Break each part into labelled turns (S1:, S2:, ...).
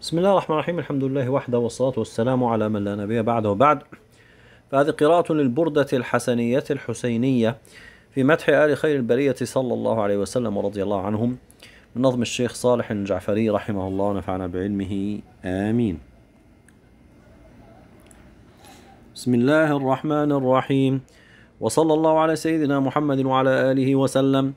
S1: بسم الله الرحمن الرحيم الحمد لله وحده والصلاة والسلام على من لا نبي بعده بعد فهذه قراءة للبردة الحسنية الحسينية في مدح آل خير البرية صلى الله عليه وسلم ورضي الله عنهم من نظم الشيخ صالح الجعفري رحمه الله ونفعنا بعلمه آمين بسم الله الرحمن الرحيم وصلى الله على سيدنا محمد وعلى آله وسلم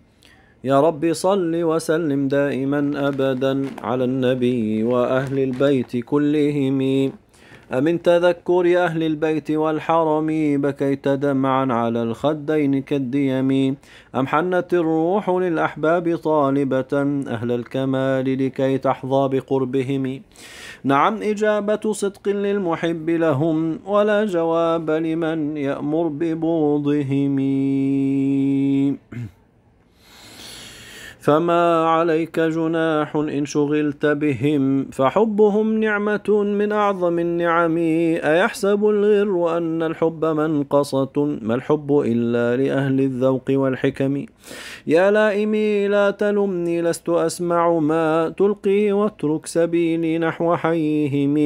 S1: يا رب صل وسلم دائما أبدا على النبي وأهل البيت كلهم أمن تذكر أهل البيت والحرم بكيت دمعا على الخدين كالديم أم حنت الروح للأحباب طالبة أهل الكمال لكي تحظى بقربهم نعم إجابة صدق للمحب لهم ولا جواب لمن يأمر ببوضهم فما عليك جناح إن شغلت بهم فحبهم نعمة من أعظم النعم أيحسب الغر أن الحب منقصة ما الحب إلا لأهل الذوق والحكم يا لائمي لا تلمني لست أسمع ما تلقي واترك سبيلي نحو حيهم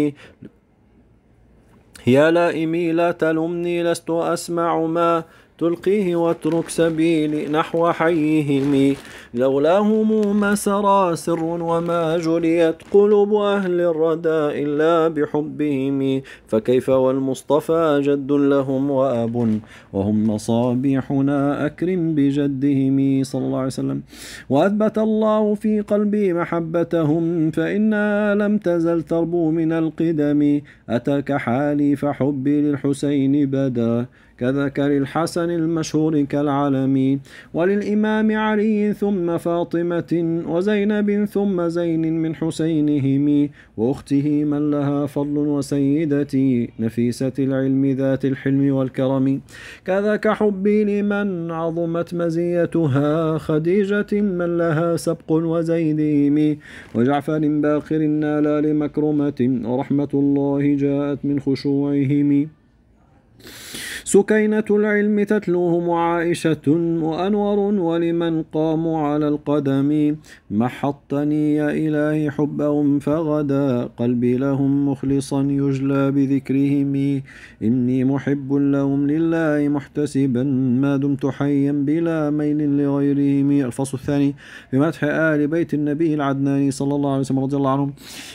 S1: يا لائمي لا تلمني لست أسمع ما تلقيه واترك سبيلي نحو حيهم لولاهم ما سرى سر وما جليت قلوب أهل الردى إلا بحبهم فكيف والمصطفى جد لهم وأب وهم مصابيحنا أكرم بجدهم صلى الله عليه وسلم وأثبت الله في قلبي محبتهم فإنا لم تزل تربو من القدم أتاك حالي فحبي للحسين بدا كذكر الحسن المشهور كالعالمين وللإمام علي ثم فاطمة وزينب ثم زين من حسينهم وأخته من لها فضل وسيدتي نفيسة العلم ذات الحلم والكرم كذاك حبي لمن عظمت مزيتها خديجة من لها سبق وزيدهم وجعفر باقر نالا لمكرمة ورحمة الله جاءت من خشوعهم سكينة العلم تتلوهم عائشة وأنور ولمن قاموا على القدم محطني يا إلهي حبهم فغدا قلبي لهم مخلصا يجلى بذكرهم إني محب لهم لله محتسبا ما دمت حيا بلا ميل لغيرهم الفصل الثاني بمدح آل بيت النبي العدناني صلى الله عليه وسلم رضي الله عنهم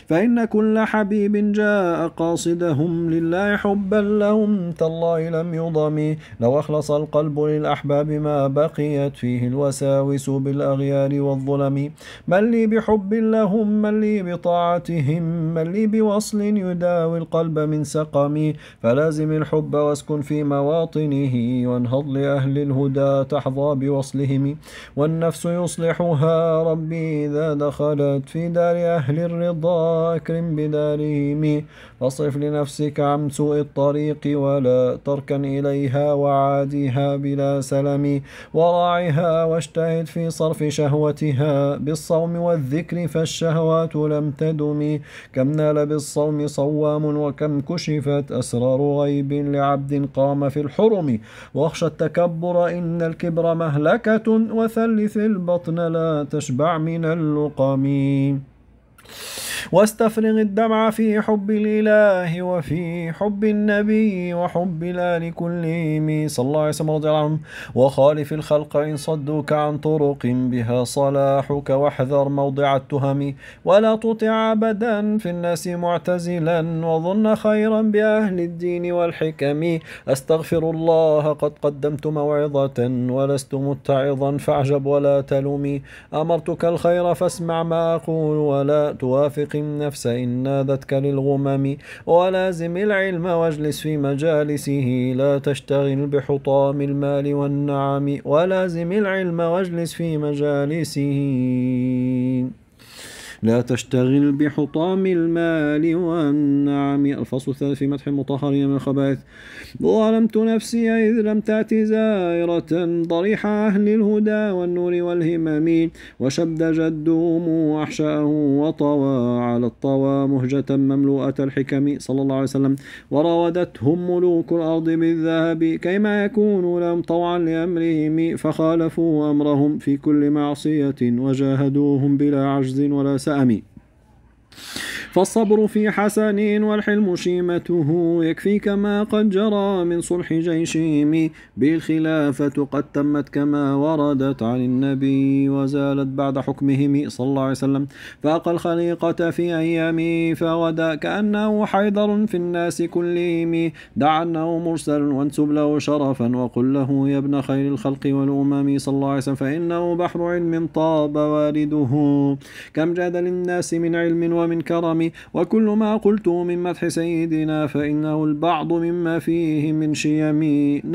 S1: فإن كل حبيب جاء قاصدهم لله حبا لهم تالله لم يضم لو أخلص القلب للأحباب ما بقيت فيه الوساوس بالأغيار والظلم من لي بحب لهم من لي بطاعتهم من لي بوصل يداوي القلب من سقم فلازم الحب واسكن في مواطنه وانهض لأهل الهدى تحظى بوصلهم والنفس يصلحها ربي إذا دخلت في دار أهل الرضا أكرم بدارهم فاصرف لنفسك عن سوء الطريق ولا تركن إليها وعاديها بلا سلم وراعها واجتهد في صرف شهوتها بالصوم والذكر فالشهوات لم تدم كم نال بالصوم صوام وكم كشفت أسرار غيب لعبد قام في الحرم واخشى التكبر إن الكبر مهلكة وثلث البطن لا تشبع من اللقم واستفرغ الدمع في حب الإله وفي حب النبي وحب الآل كلهم صلى الله عليه وسلم رضي الله عنه وخالف الخلق إن صدوك عن طرق بها صلاحك واحذر موضع التهم ولا تطع أبدا في الناس معتزلا وظن خيرا بأهل الدين والحكم أستغفر الله قد قدمت موعظة ولست متعظا فاعجب ولا تلومي أمرتك الخير فاسمع ما أقول ولا توافق النفس إن نادتك للغمم ولازم العلم واجلس في مجالسه لا تشتغل بحطام المال والنعم ولازم العلم واجلس في مجالسه لا تشتغل بحطام المال والنعم الفصل الثالث في مدح المطهرين من الخبائث ظلمت نفسي إذ لم تأت زائرة ضريح أهل الهدى والنور والهمم وشد جدهم وحشأه وطوى على الطوى مهجة مملوءة الحكم صلى الله عليه وسلم وراودتهم ملوك الأرض بالذهب كيما يكون لهم طوعا لأمرهم فخالفوا أمرهم في كل معصية وجاهدوهم بلا عجز ولا سعي السامي فالصبر في حسن والحلم شيمته يكفيك ما قد جرى من صلح جيشهم بالخلافة قد تمت كما وردت عن النبي وزالت بعد حكمهم صلى الله عليه وسلم فاق الخليقة في أيامي فغدا كأنه حيدر في الناس كلهم دع أنه مرسل وانسب له شرفا وقل له يا ابن خير الخلق والأمم صلى الله عليه وسلم فإنه بحر علم طاب وارده كم جاد للناس من علم ومن كرم والكرم وكل ما قلت من مدح سيدنا فإنه البعض مما فيه من شيم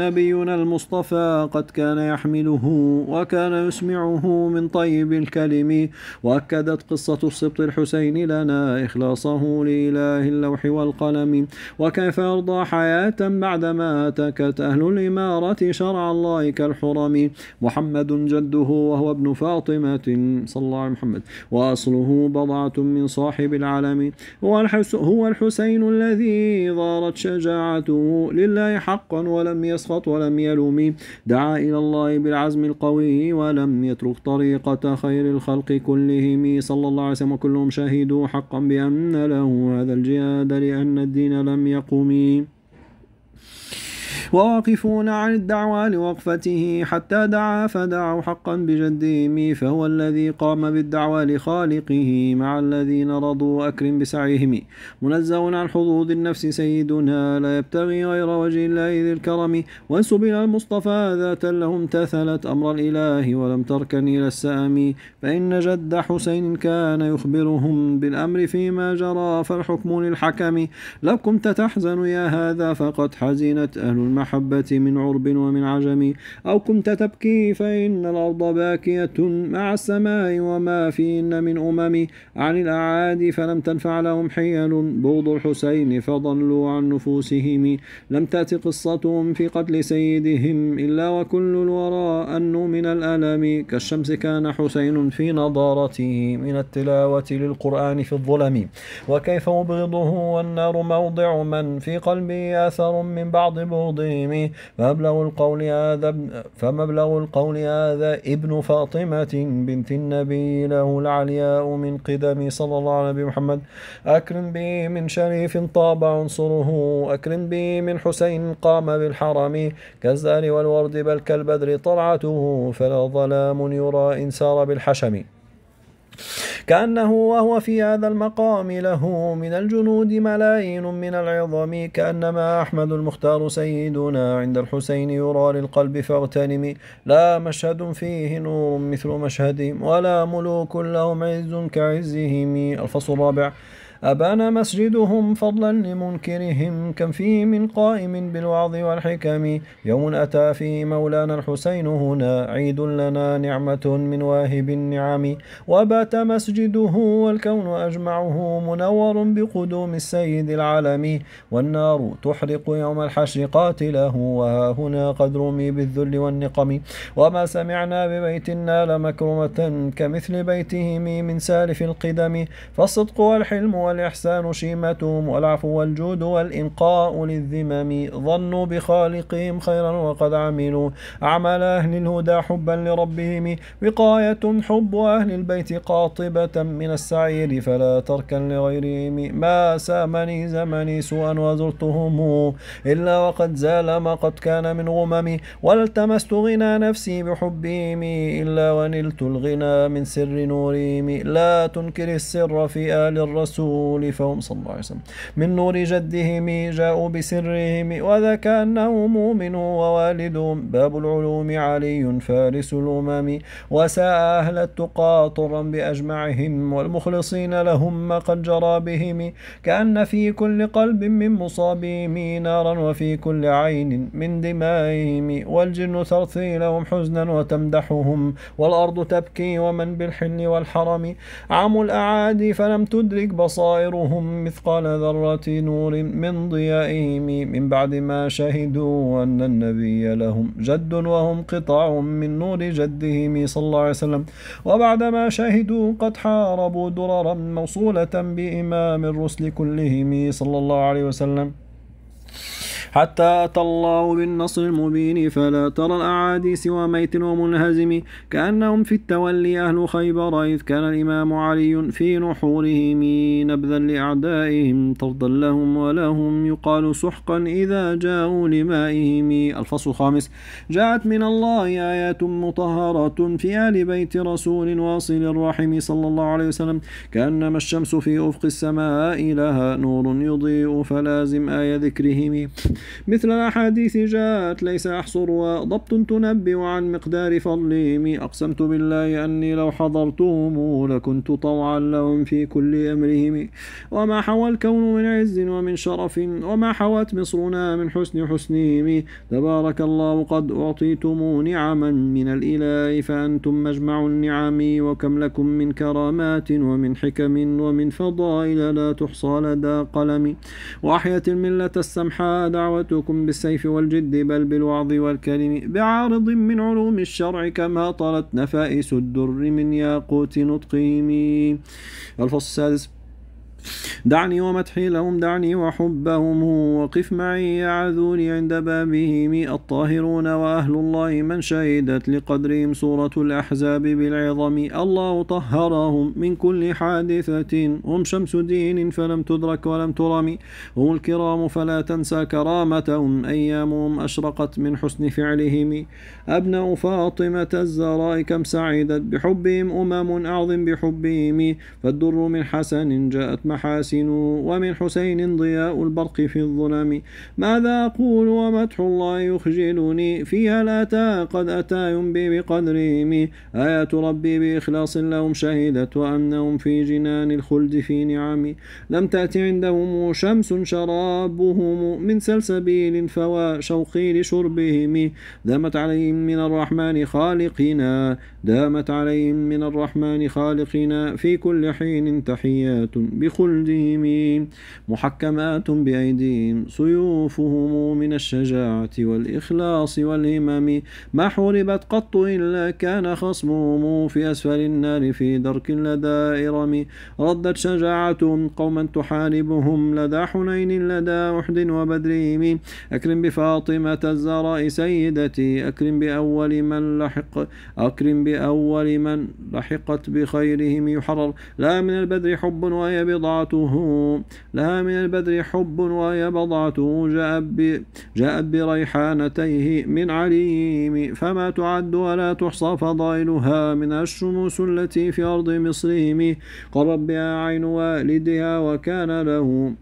S1: نبينا المصطفى قد كان يحمله وكان يسمعه من طيب الكلم وأكدت قصة السبط الحسين لنا إخلاصه لإله اللوح والقلم وكيف يرضى حياة بعدما تكت أهل الإمارة شرع الله كالحرم محمد جده وهو ابن فاطمة صلى الله عليه وسلم وأصله بضعة من صاحب العالم الإسلام هو, هو الحسين الذي ظهرت شجاعته لله حقا ولم يسخط ولم يلوم دعا إلى الله بالعزم القوي ولم يترك طريقة خير الخلق كلهم صلى الله عليه وسلم وكلهم شهدوا حقا بأن له هذا الجهاد لأن الدين لم يقم وواقفون عن الدعوى لوقفته حتى دعا فدعوا حقا بجدهم فهو الذي قام بالدعوى لخالقه مع الذين رضوا أكرم بسعيهم منزه عن حظوظ النفس سيدنا لا يبتغي غير وجه الله ذي الكرم وسبل المصطفى ذاتا له امتثلت أمر الإله ولم تركن إلى السأم فإن جد حسين كان يخبرهم بالأمر فيما جرى فالحكم للحكم لكم تتحزن يا هذا فقد حزنت أهل المحبة من عرب ومن عجم أو كنت تبكي فإن الأرض باكية مع السماء وما فيهن من أمم عن الأعادي فلم تنفع لهم حيل بغض الحسين فضلوا عن نفوسهم لم تأت قصتهم في قتل سيدهم إلا وكل الورى أن من الألم كالشمس كان حسين في نضارته من التلاوة للقرآن في الظلم وكيف أبغضه والنار موضع من في قلبي أثر من بعض بغض العظيم فمبلغ القول هذا فمبلغ القول هذا ابن فاطمة بنت النبي له العلياء من قدم صلى الله عليه محمد أكرم به من شريف طاب عنصره أكرم به من حسين قام بالحرم كالزهر والورد بل كالبدر طلعته فلا ظلام يرى إن سار بالحشم كأنه وهو في هذا المقام له من الجنود ملايين من العظام كأنما أحمد المختار سيدنا عند الحسين يرى للقلب فاغتنم لا مشهد فيه نور مثل مشهدهم ولا ملوك لهم عز كعزهم الفصل الرابع أبان مسجدهم فضلا لمنكرهم كم فيه من قائم بالوعظ والحكم يوم أتى فيه مولانا الحسين هنا عيد لنا نعمة من واهب النعم وبات مسجده والكون أجمعه منور بقدوم السيد العالم والنار تحرق يوم الحشر قاتله وها هنا قد رمي بالذل والنقم وما سمعنا ببيت نال مكرمة كمثل بيته من سالف القدم فالصدق والحلم وال والإحسان شيمتهم والعفو والجود والإنقاء للذمم ظنوا بخالقهم خيرا وقد عملوا أعمال أهل الهدى حبا لربهم وقاية حب أهل البيت قاطبة من السعير فلا تركا لغيرهم ما سامني زمني سوءا وزرتهم إلا وقد زال ما قد كان من غممي والتمست غنى نفسي بحبهم إلا ونلت الغنى من سر نورهم لا تنكر السر في آل الرسول الرسول فهم صلى الله عليه وسلم من نور جدهم جاءوا بسرهم وذكى أنه مؤمن ووالدهم باب العلوم علي فارس الأمم وساء أهل التقى طرا بأجمعهم والمخلصين لهم ما قد جرى بهم كأن في كل قلب من مصابهم نارا وفي كل عين من دمائهم والجن ترثي لهم حزنا وتمدحهم والأرض تبكي ومن بالحل والحرم عام الأعادي فلم تدرك بصائر بصائرهم مثقال ذرة نور من ضيائهم من بعد ما شهدوا أن النبي لهم جد وهم قطع من نور جدهم صلى الله عليه وسلم وبعدما شهدوا قد حاربوا دررا موصولة بإمام الرسل كلهم صلى الله عليه وسلم حتى أتى الله بالنصر المبين فلا ترى الأعادي سوى ميت ومنهزم كأنهم في التولي أهل خيبر إذ كان الإمام علي في نحورهم نبذا لأعدائهم طردا لهم ولهم يقال سحقا إذا جاءوا لمائهم الفصل الخامس جاءت من الله آيات مطهرة في آل بيت رسول واصل الرحم صلى الله عليه وسلم كأنما الشمس في أفق السماء لها نور يضيء فلازم آية ذكرهم مثل الأحاديث جاءت ليس أحصر ضبط تنبئ عن مقدار فضلهم أقسمت بالله أني لو حضرتهم لكنت طوعا لهم في كل أمرهم وما حوى الكون من عز ومن شرف وما حوت مصرنا من حسن حسنهم تبارك الله قد أعطيتم نعما من الإله فأنتم مجمع النعم وكم لكم من كرامات ومن حكم ومن فضائل لا تحصى لدى قلم وأحيت الملة السمحاء دعوة دعوتكم بالسيف والجد بل بالوعظ والكلم بعارض من علوم الشرع كما طلت نفائس الدر من ياقوت نطقهم الفصل السادس دعني ومدحي لهم دعني وحبهم هو وقف معي يعذوني عند بابهم الطاهرون وأهل الله من شهدت لقدرهم سورة الأحزاب بالعظم الله طهرهم من كل حادثة هم شمس دين فلم تدرك ولم ترم هم الكرام فلا تنسى كرامتهم أيامهم أشرقت من حسن فعلهم أبناء فاطمة الزراء كم سعدت بحبهم أمم أعظم بحبهم فالدر من حسن جاءت مع محاسن ومن حسين ضياء البرق في الظلم ماذا أقول ومدح الله يخجلني فيها الأتى قد أتى ينبي بقدرهم آيات ربي بإخلاص لهم شهدت وأنهم في جنان الخلد في نعم لم تأتي عندهم شمس شرابهم من سلسبيل فوا شوقي لشربهم دمت عليهم من الرحمن خالقنا دامت عليهم من الرحمن خالقنا في كل حين تحيات بخلدهم محكمات بأيديهم سيوفهم من الشجاعة والإخلاص والهمم ما حوربت قط إلا كان خصمهم في أسفل النار في درك لدى إرم ردت شجاعتهم قوما تحاربهم لدى حنين لدى أحد وبدرهم أكرم بفاطمة الزراء سيدتي أكرم بأول من لحق أكرم بأول أول من لحقت بخيرهم يحرر لها من البدر حب وهي بضعته لها من البدر حب وهي بضعته جاءت بريحانتيه من عليم فما تعد ولا تحصى فضائلها من الشموس التي في أرض مصرهم قرب بها عين والدها وكان له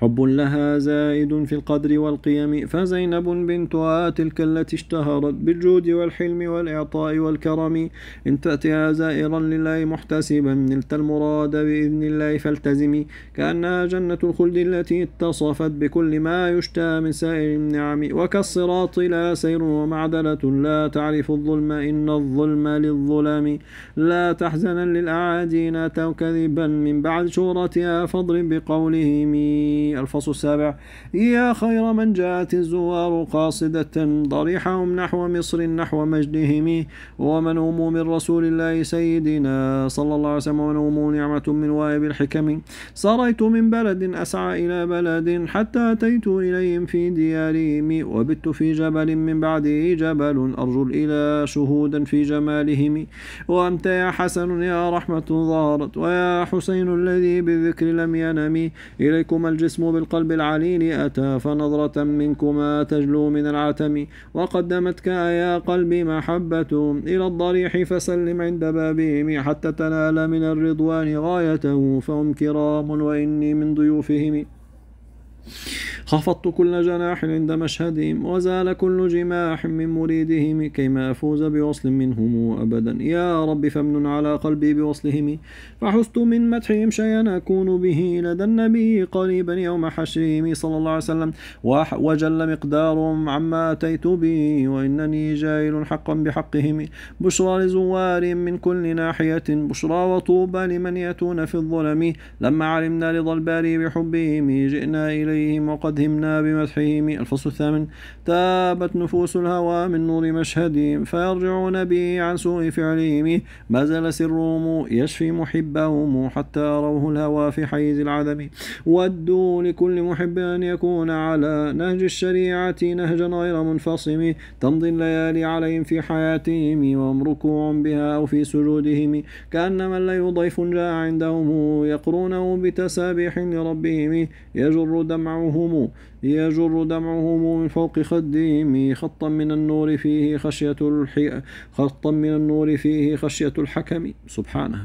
S1: حب لها زائد في القدر والقيم فزينب بنتها تلك التي اشتهرت بالجود والحلم والإعطاء والكرم إن تأتيها زائرا لله محتسبا نلت المراد بإذن الله فالتزم كأنها جنة الخلد التي اتصفت بكل ما يشتهى من سائر النعم وكالصراط لا سير ومعدلة لا تعرف الظلم إن الظلم للظلام لا تحزنا للأعادين أتوا كذبا من بعد شورتها فاضرب بقولهم مين الفصل السابع يا خير من جاءت الزوار قاصدة ضريحهم نحو مصر نحو مجدهم ومن هم من رسول الله سيدنا صلى الله عليه وسلم ومن هم نعمة من وائب الحكم سريت من بلد أسعى إلى بلد حتى أتيت إليهم في ديارهم وبت في جبل من بعده جبل أرجو الإله شهودا في جمالهم وأنت يا حسن يا رحمة ظهرت ويا حسين الذي بالذكر لم ينم إليكم الجسم بالقلب العليل أتى فنظرة منكما تجلو من العتم وقدمتك يا قلبي محبة إلى الضريح فسلم عند بابهم حتى تنال من الرضوان غايته فهم كرام وإني من ضيوفهم خفضت كل جناح عند مشهدهم وزال كل جماح من مريدهم كيما أفوز بوصل منهم أبدا يا رب فمن على قلبي بوصلهم فحست من مدحهم شيئا أكون به لدى النبي قريبا يوم حشرهم صلى الله عليه وسلم وجل مقدارهم عما أتيت به وإنني جاهل حقا بحقهم بشرى لزوار من كل ناحية بشرى وطوبى لمن يأتون في الظلم لما علمنا رضا الباري بحبهم جئنا إليه عليهم وقد همنا بمدحهم الفصل الثامن تابت نفوس الهوى من نور مشهدهم فيرجعون به عن سوء فعلهم ما زال سرهم يشفي محبهم حتى روه الهوى في حيز العدم ودوا لكل محب أن يكون على نهج الشريعة نهجا غير منفصم تمضي الليالي عليهم في حياتهم وهم ركوع بها أو في سجودهم كأن من لا ضيف جاء عندهم يقرونه بتسابيح لربهم يجر دمع tomar um rumo يجر دمعهم من فوق خدهم خطا من النور فيه خشية الحي... خطا من النور فيه خشية الحكم سبحانه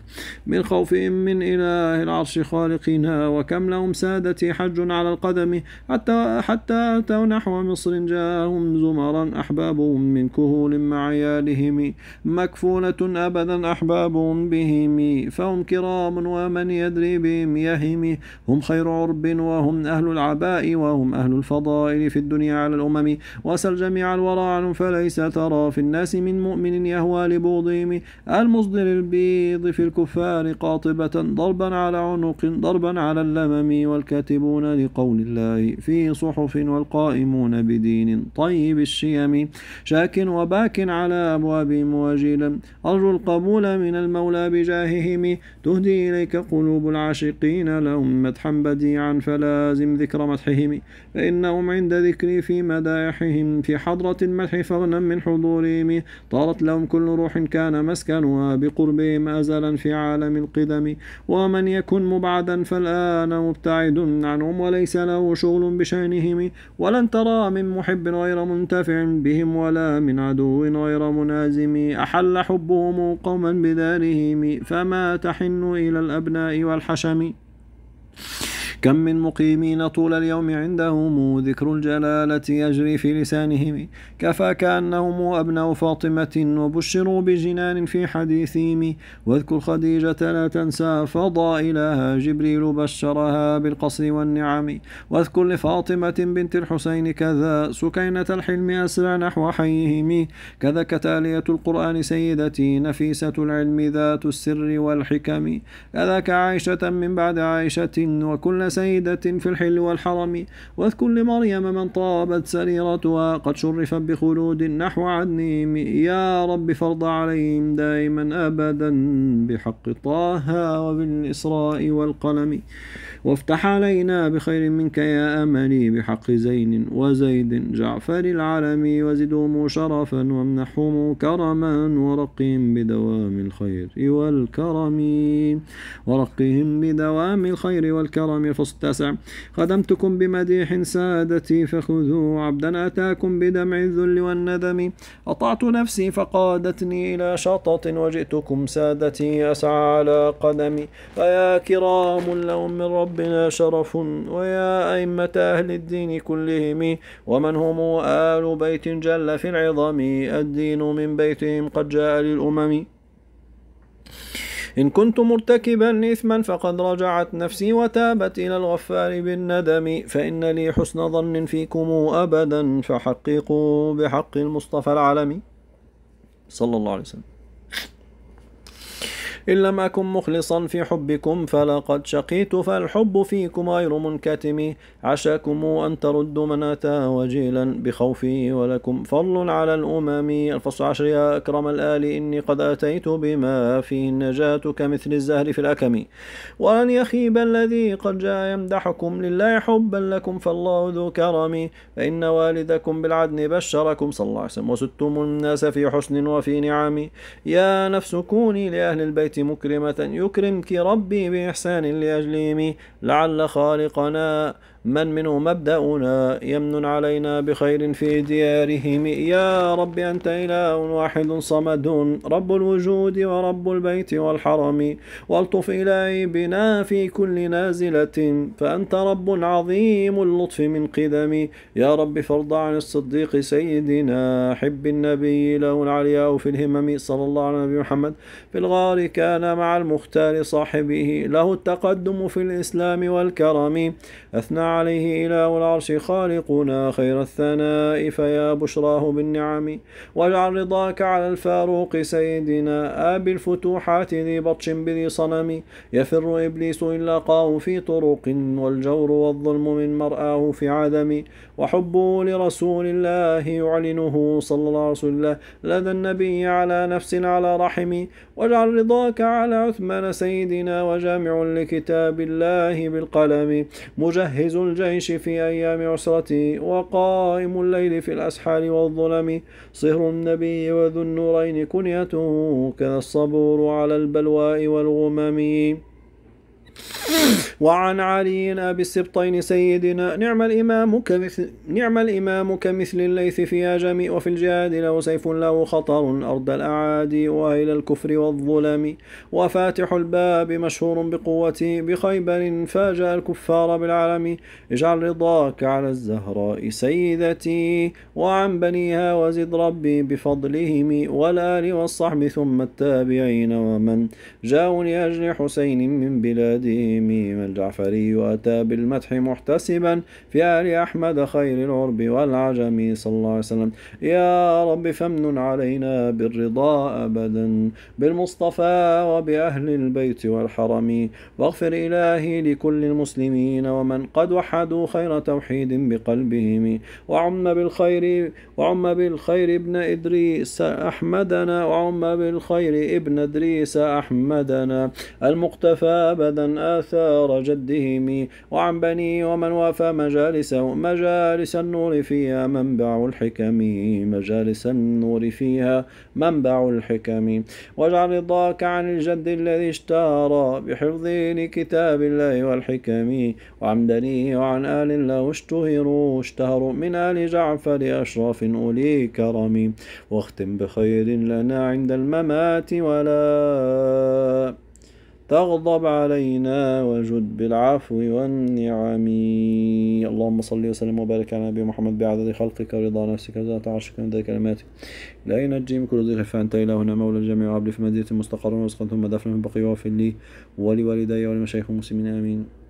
S1: من خوفهم من إله العرش خالقنا وكم لهم سادتي حج على القدم حتى حتى أتوا نحو مصر جاءهم زمرا أحبابهم من كهول مع عيالهم مكفونة أبدا أحبابهم بهم فهم كرام ومن يدري بهم يهم هم خير عرب وهم أهل العباء وهم أهل أهل الفضائل في الدنيا على الأمم وسل جميع الورى عنهم فليس ترى في الناس من مؤمن يهوى لبوضهم المصدر البيض في الكفار قاطبة ضربا على عنق ضربا على اللمم والكاتبون لقول الله في صحف والقائمون بدين طيب الشيم شاك وباك على أبوابهم واجلا أرجو القبول من المولى بجاههم تهدي إليك قلوب العاشقين لهم مدحا بديعا فلازم ذكر مدحهم فإنهم عند ذكري في مدايحهم في حضرة المدح فغنا من حضورهم طارت لهم كل روح كان مسكنها بقربهم أزلا في عالم القدم ومن يكن مبعدا فالآن مبتعد عنهم وليس له شغل بشأنهم ولن ترى من محب غير منتفع بهم ولا من عدو غير منازم أحل حبهم قوما بدارهم فما تحن إلى الأبناء والحشم كم من مقيمين طول اليوم عندهم ذكر الجلالة يجري في لسانهم كفى كأنهم أبناء فاطمة وبشروا بجنان في حديثهم واذكر خديجة لا تنسى فضائلها جبريل بشرها بالقصر والنعم واذكر لفاطمة بنت الحسين كذا سكينة الحلم أسرى نحو حيهم كذا كتالية القرآن سيدتي نفيسة العلم ذات السر والحكم كذاك عائشة من بعد عائشة وكل سيدة في الحل والحرم واذكر لمريم من طابت سريرتها قد شرفت بخلود نحو عدنهم يا رب فرض عليهم دائما أبدا بحق طه وبالإسراء والقلم وافتح علينا بخير منك يا أملي بحق زين وزيد جعفر العلم وزدهم شرفا وامنحهم كرما ورقهم بدوام الخير والكرم ورقهم بدوام الخير والكرم الفصل التاسع خدمتكم بمديح سادتي فخذوا عبدا أتاكم بدمع الذل والندم أطعت نفسي فقادتني إلى شطط وجئتكم سادتي أسعى على قدمي فيا كرام لهم من ربنا شرف ويا أئمة أهل الدين كلهم ومن هم آل بيت جل في العظم الدين من بيتهم قد جاء للأمم إن كنت مرتكبا إثما فقد رجعت نفسي وتابت إلى الغفار بالندم فإن لي حسن ظن فيكم أبدا فحققوا بحق المصطفى العالمي صلى الله عليه وسلم إن لم أكن مخلصا في حبكم فلقد شقيت فالحب فيكم غير منكتم عساكم أن تردوا من أتى وجيلا بخوفي ولكم فضل على الأمم الفصل عشر يا أكرم الآل إني قد أتيت بما فيه النجاة كمثل الزهر في الأكم ولن يخيب الذي قد جاء يمدحكم لله حبا لكم فالله ذو كرم فإن والدكم بالعدل بشركم صلى الله عليه وسلم وستم الناس في حسن وفي نعم يا نفس كوني لأهل البيت مكرمة يكرمك ربي بإحسان لأجليمي لعل خالقنا من منه مبدأنا يمن علينا بخير في ديارهم يا رب أنت إله واحد صمد رب الوجود ورب البيت والحرم والطف إلهي بنا في كل نازلة فأنت رب عظيم اللطف من قدم يا رب فرض عن الصديق سيدنا حب النبي له العلياء في الهمم صلى الله على نبي محمد في الغار كان مع المختار صاحبه له التقدم في الإسلام والكرم أثنى عليه إله العرش خالقنا خير الثناء فيا بشراه بالنعم واجعل رضاك على الفاروق سيدنا أبي الفتوحات ذي بطش بذي صنم يفر إبليس إلا قاه في طرق والجور والظلم من مرآه في عدم وحبه لرسول الله يعلنه صلى الله عليه وسلم لدى النبي على نفس على رحمي واجعل رضاك على عثمان سيدنا وجامع لكتاب الله بالقلم مجهز الجيش في أيام عسرتي وقائم الليل في الأسحار والظلم صهر النبي وذو النورين كنيته كذا الصبور على البلواء والغمم وعن علي أبي السبطين سيدنا نعم الإمام كمثل نعم الإمام كمثل الليث في أجم وفي الجهاد له سيف له خطر أرض الأعادي وإلى الكفر والظلم وفاتح الباب مشهور بقوته بخيبر فاجأ الكفار بالعلم اجعل رضاك على الزهراء سيدتي وعن بنيها وزد ربي بفضلهم والآل والصحب ثم التابعين ومن جاءوا لأجل حسين من بلادي ميم الجعفري أتى بالمدح محتسبا في آل أحمد خير العرب والعجم صلى الله عليه وسلم يا رب فمن علينا بالرضا أبدا بالمصطفى وبأهل البيت والحرم واغفر إلهي لكل المسلمين ومن قد وحدوا خير توحيد بقلبهم وعم بالخير وعم بالخير ابن إدريس أحمدنا وعم بالخير ابن إدريس أحمدنا المقتفى أبدا عن آثار جدهم وعن بني ومن وافى مجالسه مجالس النور فيها منبع الحكم مجالس النور فيها منبع الحكم واجعل رضاك عن الجد الذي اشتهر بحفظ لكتاب الله والحكم وعن بني وعن آل له اشتهروا اشتهروا من آل جعفر أشرف أولي كرم واختم بخير لنا عند الممات ولا تغضب علينا وجد بالعفو والنعم اللهم صل وسلم وبارك على نبي محمد بعدد خلقك ورضا نفسك وزنة عرشك من ذلك كلماتك لا ينجي من كل ضيق فأنت إلى هنا مولى الجميع وعبد في مدينة مستقر ورزقا ثم دفن من بقي وفي لي ولوالدي ولمشايخ المسلمين آمين